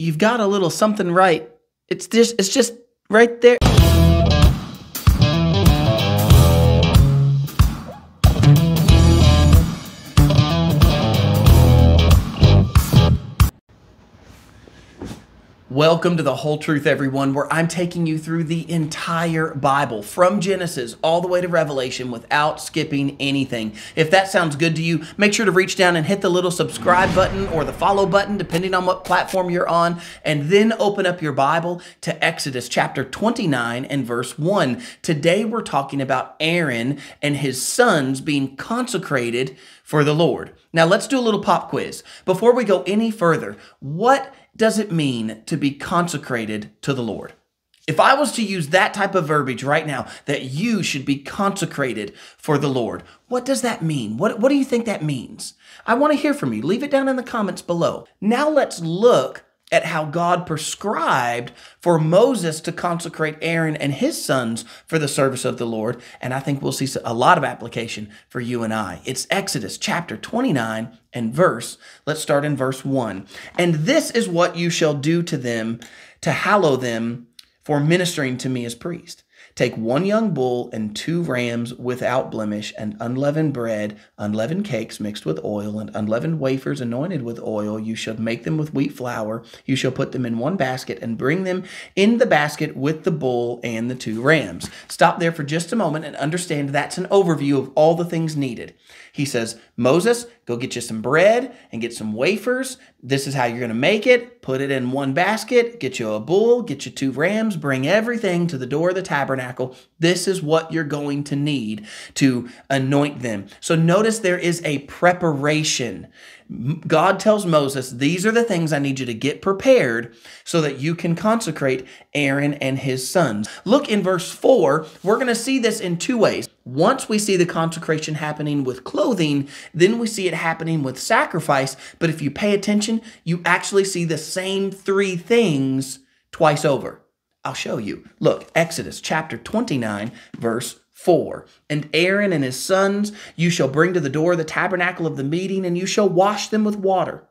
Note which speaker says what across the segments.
Speaker 1: You've got a little something right. It's just, it's just right there. Welcome to the Whole Truth, everyone, where I'm taking you through the entire Bible from Genesis all the way to Revelation without skipping anything. If that sounds good to you, make sure to reach down and hit the little subscribe button or the follow button, depending on what platform you're on, and then open up your Bible to Exodus chapter 29 and verse 1. Today, we're talking about Aaron and his sons being consecrated for the Lord. Now, let's do a little pop quiz. Before we go any further, what does it mean to be consecrated to the Lord? If I was to use that type of verbiage right now, that you should be consecrated for the Lord, what does that mean? What, what do you think that means? I want to hear from you. Leave it down in the comments below. Now let's look at how God prescribed for Moses to consecrate Aaron and his sons for the service of the Lord. And I think we'll see a lot of application for you and I. It's Exodus chapter 29 and verse. Let's start in verse 1. And this is what you shall do to them to hallow them for ministering to me as priest. Take one young bull and two rams without blemish, and unleavened bread, unleavened cakes mixed with oil, and unleavened wafers anointed with oil. You shall make them with wheat flour. You shall put them in one basket and bring them in the basket with the bull and the two rams. Stop there for just a moment and understand that's an overview of all the things needed. He says, Moses, go get you some bread and get some wafers this is how you're going to make it. Put it in one basket, get you a bull, get you two rams, bring everything to the door of the tabernacle. This is what you're going to need to anoint them. So notice there is a preparation God tells Moses, These are the things I need you to get prepared so that you can consecrate Aaron and his sons. Look in verse 4. We're going to see this in two ways. Once we see the consecration happening with clothing, then we see it happening with sacrifice. But if you pay attention, you actually see the same three things twice over. I'll show you. Look, Exodus chapter 29, verse 4 And Aaron and his sons you shall bring to the door of the tabernacle of the meeting, and you shall wash them with water.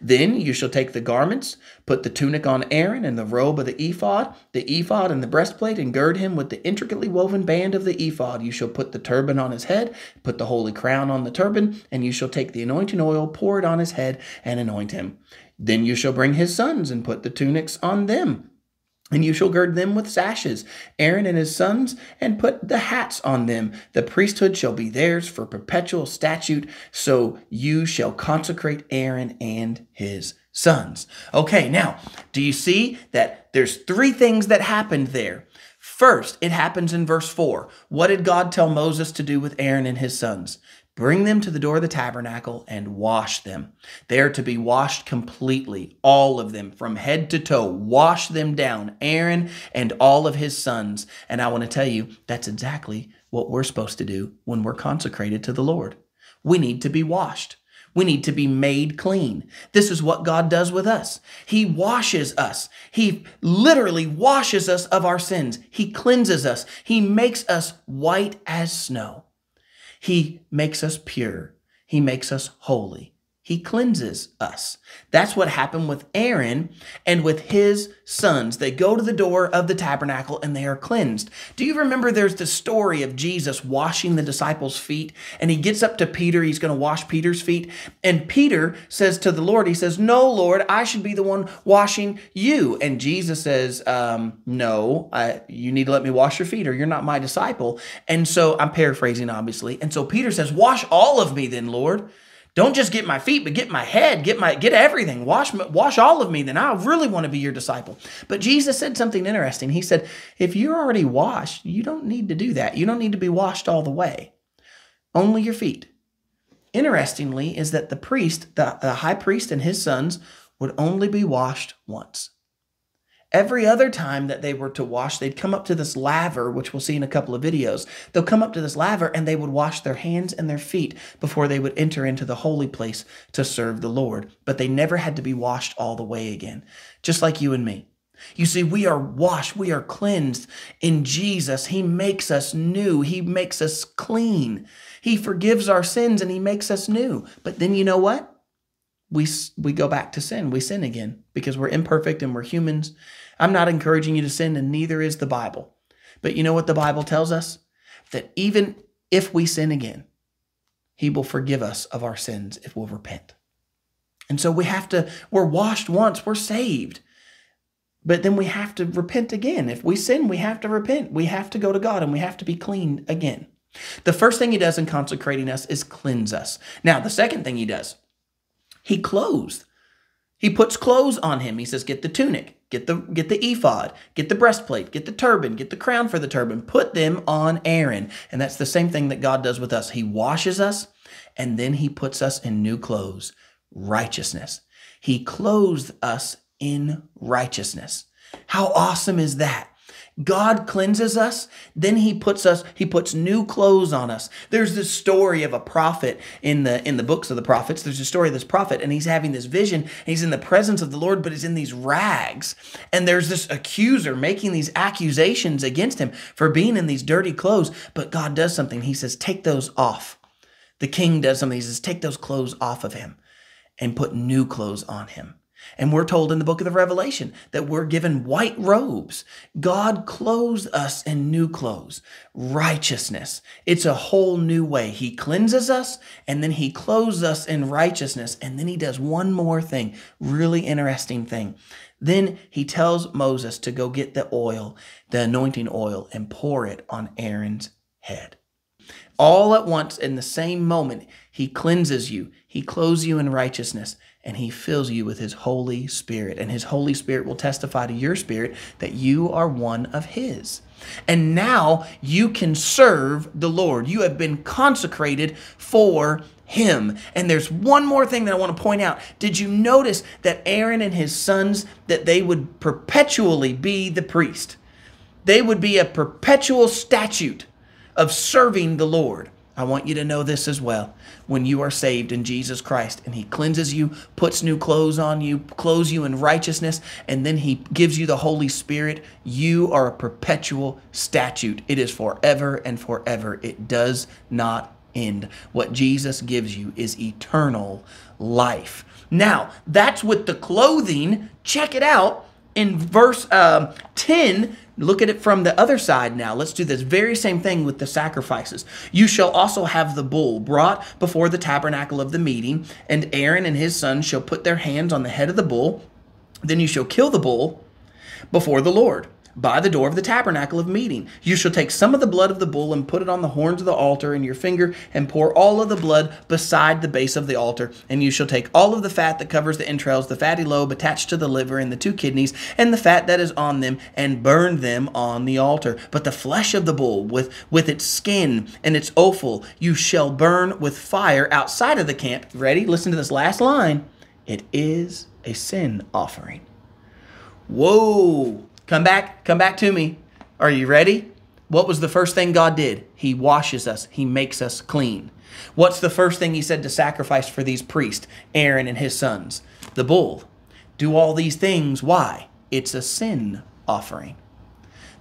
Speaker 1: Then you shall take the garments, put the tunic on Aaron, and the robe of the ephod, the ephod and the breastplate, and gird him with the intricately woven band of the ephod. You shall put the turban on his head, put the holy crown on the turban, and you shall take the anointing oil, pour it on his head, and anoint him. Then you shall bring his sons, and put the tunics on them. And you shall gird them with sashes, Aaron and his sons, and put the hats on them. The priesthood shall be theirs for perpetual statute, so you shall consecrate Aaron and his sons. Okay, now, do you see that there's three things that happened there? First, it happens in verse 4. What did God tell Moses to do with Aaron and his sons? Bring them to the door of the tabernacle and wash them. They are to be washed completely, all of them, from head to toe. Wash them down, Aaron and all of his sons. And I want to tell you, that's exactly what we're supposed to do when we're consecrated to the Lord. We need to be washed. We need to be made clean. This is what God does with us. He washes us. He literally washes us of our sins. He cleanses us. He makes us white as snow. He makes us pure. He makes us holy. He cleanses us. That's what happened with Aaron and with his sons. They go to the door of the tabernacle and they are cleansed. Do you remember there's the story of Jesus washing the disciples' feet? And he gets up to Peter, he's going to wash Peter's feet. And Peter says to the Lord, He says, No, Lord, I should be the one washing you. And Jesus says, um, No, I, you need to let me wash your feet or you're not my disciple. And so I'm paraphrasing, obviously. And so Peter says, Wash all of me then, Lord. Don't just get my feet, but get my head, get my get everything. Wash wash all of me, then I really want to be your disciple. But Jesus said something interesting. He said, "If you're already washed, you don't need to do that. You don't need to be washed all the way. Only your feet." Interestingly is that the priest, the, the high priest and his sons would only be washed once. Every other time that they were to wash, they'd come up to this laver, which we'll see in a couple of videos. They'll come up to this laver and they would wash their hands and their feet before they would enter into the holy place to serve the Lord. But they never had to be washed all the way again, just like you and me. You see, we are washed, we are cleansed in Jesus. He makes us new, He makes us clean. He forgives our sins and He makes us new. But then you know what? We, we go back to sin. We sin again because we're imperfect and we're humans I'm not encouraging you to sin, and neither is the Bible. But you know what the Bible tells us? That even if we sin again, He will forgive us of our sins if we'll repent. And so we have to, we're washed once, we're saved. But then we have to repent again. If we sin, we have to repent. We have to go to God and we have to be cleaned again. The first thing he does in consecrating us is cleanse us. Now, the second thing he does, he clothes. He puts clothes on him. He says, Get the tunic, get the, get the ephod, get the breastplate, get the turban, get the crown for the turban, put them on Aaron. And that's the same thing that God does with us. He washes us and then he puts us in new clothes, righteousness. He clothes us in righteousness. How awesome is that? God cleanses us, then he puts us he puts new clothes on us. There's this story of a prophet in the in the books of the prophets. There's a story of this prophet and he's having this vision. he's in the presence of the Lord but he's in these rags. And there's this accuser making these accusations against him for being in these dirty clothes, but God does something. He says, "Take those off." The king does something. He says, "Take those clothes off of him and put new clothes on him." And we're told in the book of the Revelation that we're given white robes. God clothes us in new clothes, righteousness. It's a whole new way. He cleanses us and then he clothes us in righteousness. And then he does one more thing, really interesting thing. Then he tells Moses to go get the oil, the anointing oil, and pour it on Aaron's head. All at once, in the same moment, he cleanses you, he clothes you in righteousness and he fills you with his Holy Spirit. And his Holy Spirit will testify to your spirit that you are one of his. And now you can serve the Lord. You have been consecrated for him. And there's one more thing that I want to point out. Did you notice that Aaron and his sons that they would perpetually be the priest? They would be a perpetual statute of serving the Lord. I want you to know this as well. When you are saved in Jesus Christ and He cleanses you, puts new clothes on you, clothes you in righteousness, and then He gives you the Holy Spirit, you are a perpetual statute. It is forever and forever. It does not end. What Jesus gives you is eternal life. Now, that's with the clothing. Check it out in verse uh, 10, look at it from the other side now. Let's do this very same thing with the sacrifices. You shall also have the bull brought before the tabernacle of the meeting, and Aaron and his sons shall put their hands on the head of the bull. Then you shall kill the bull before the Lord by the door of the tabernacle of meeting. You shall take some of the blood of the bull and put it on the horns of the altar in your finger, and pour all of the blood beside the base of the altar. And you shall take all of the fat that covers the entrails, the fatty lobe attached to the liver and the two kidneys, and the fat that is on them, and burn them on the altar. But the flesh of the bull, with, with its skin and its offal, you shall burn with fire outside of the camp. Ready? Listen to this last line. It is a sin offering. Whoa! Come back, come back to me. Are you ready? What was the first thing God did? He washes us, He makes us clean. What's the first thing He said to sacrifice for these priests, Aaron and his sons? The bull. Do all these things. Why? It's a sin offering.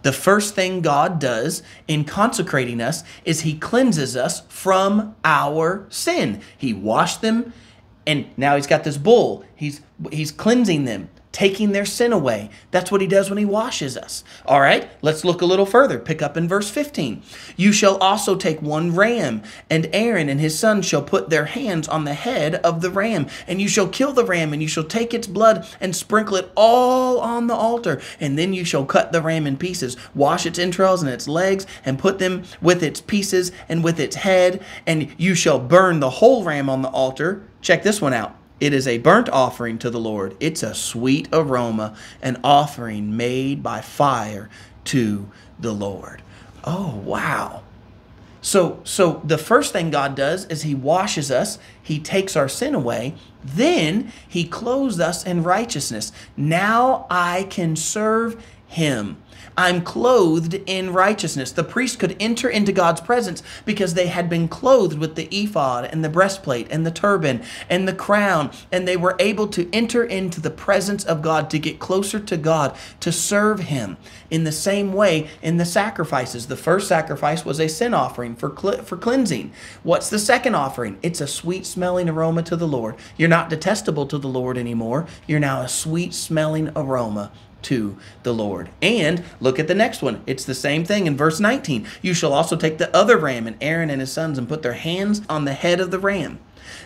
Speaker 1: The first thing God does in consecrating us is He cleanses us from our sin. He washed them, and now He's got this bull. He's He's cleansing them taking their sin away. That's what he does when he washes us. All right, let's look a little further. Pick up in verse 15. You shall also take one ram, and Aaron and his sons shall put their hands on the head of the ram, and you shall kill the ram, and you shall take its blood and sprinkle it all on the altar, and then you shall cut the ram in pieces, wash its entrails and its legs, and put them with its pieces and with its head, and you shall burn the whole ram on the altar. Check this one out it is a burnt offering to the Lord. It's a sweet aroma, an offering made by fire to the Lord. Oh, wow. So, so the first thing God does is he washes us, he takes our sin away, then he clothes us in righteousness. Now I can serve him. I'm clothed in righteousness. The priest could enter into God's presence because they had been clothed with the ephod and the breastplate and the turban and the crown, and they were able to enter into the presence of God to get closer to God, to serve Him. In the same way, in the sacrifices, the first sacrifice was a sin offering for, for cleansing. What's the second offering? It's a sweet smelling aroma to the Lord. You're not detestable to the Lord anymore. You're now a sweet smelling aroma to the Lord. And look at the next one. It's the same thing in verse 19. You shall also take the other ram and Aaron and his sons and put their hands on the head of the ram.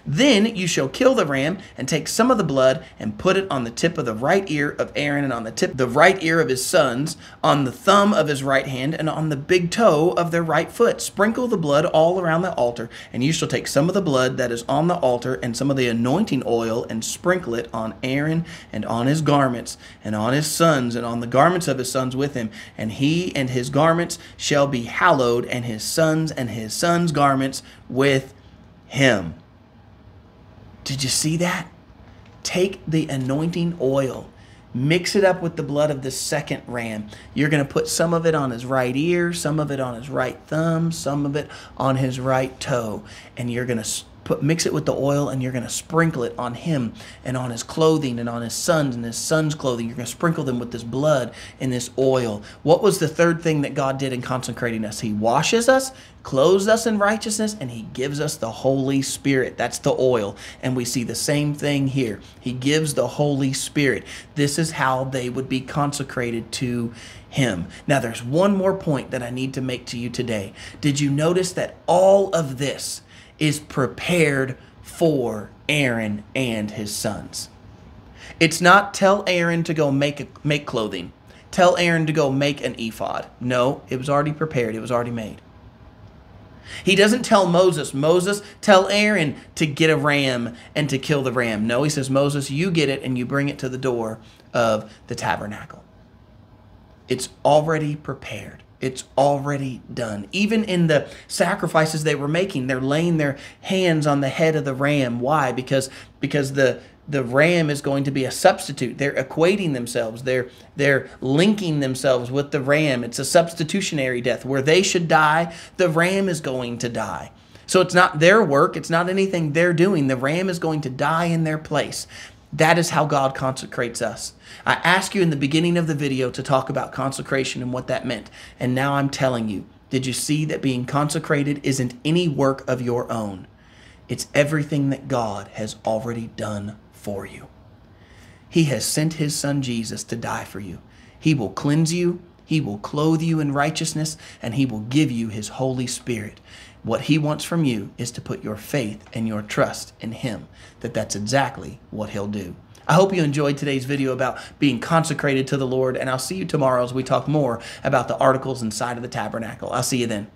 Speaker 1: Then you shall kill the ram and take some of the blood and put it on the tip of the right ear of Aaron and on the tip the right ear of his sons, on the thumb of his right hand and on the big toe of their right foot. Sprinkle the blood all around the altar, and you shall take some of the blood that is on the altar and some of the anointing oil and sprinkle it on Aaron and on his garments and on his sons and on the garments of his sons with him, and he and his garments shall be hallowed and his sons and his sons' garments with him. Did you see that? Take the anointing oil, mix it up with the blood of the second ram. You're going to put some of it on his right ear, some of it on his right thumb, some of it on his right toe, and you're going to put mix it with the oil and you're going to sprinkle it on him and on his clothing and on his sons and his sons' clothing. You're going to sprinkle them with this blood and this oil. What was the third thing that God did in consecrating us? He washes us, clothes us in righteousness, and he gives us the Holy Spirit. That's the oil. And we see the same thing here. He gives the Holy Spirit. This is how they would be consecrated to him. Now, there's one more point that I need to make to you today. Did you notice that all of this is prepared for Aaron and his sons. It's not tell Aaron to go make a, make clothing. Tell Aaron to go make an ephod. No, it was already prepared. It was already made. He doesn't tell Moses, Moses, tell Aaron to get a ram and to kill the ram. No, he says, Moses, you get it and you bring it to the door of the tabernacle. It's already prepared. It's already done. Even in the sacrifices they were making, they're laying their hands on the head of the ram. Why? Because because the the ram is going to be a substitute. They're equating themselves. They're they're linking themselves with the ram. It's a substitutionary death. Where they should die, the ram is going to die. So it's not their work, it's not anything they're doing. The ram is going to die in their place. That is how God consecrates us. I asked you in the beginning of the video to talk about consecration and what that meant. And now I'm telling you, did you see that being consecrated isn't any work of your own? It's everything that God has already done for you. He has sent his son Jesus to die for you. He will cleanse you, he will clothe you in righteousness, and he will give you his Holy Spirit. What he wants from you is to put your faith and your trust in him, that that's exactly what he'll do. I hope you enjoyed today's video about being consecrated to the Lord, and I'll see you tomorrow as we talk more about the articles inside of the tabernacle. I'll see you then.